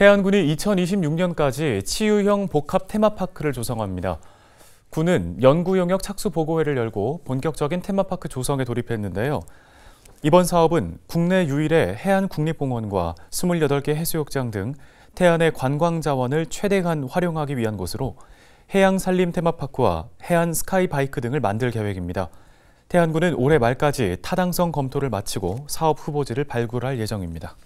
태안군이 2026년까지 치유형 복합 테마파크를 조성합니다. 군은 연구 영역 착수 보고회를 열고 본격적인 테마파크 조성에 돌입했는데요. 이번 사업은 국내 유일의 해안 국립공원과 28개 해수욕장 등 태안의 관광 자원을 최대한 활용하기 위한 것으로 해양 산림 테마파크와 해안 스카이바이크 등을 만들 계획입니다. 태안군은 올해 말까지 타당성 검토를 마치고 사업 후보지를 발굴할 예정입니다.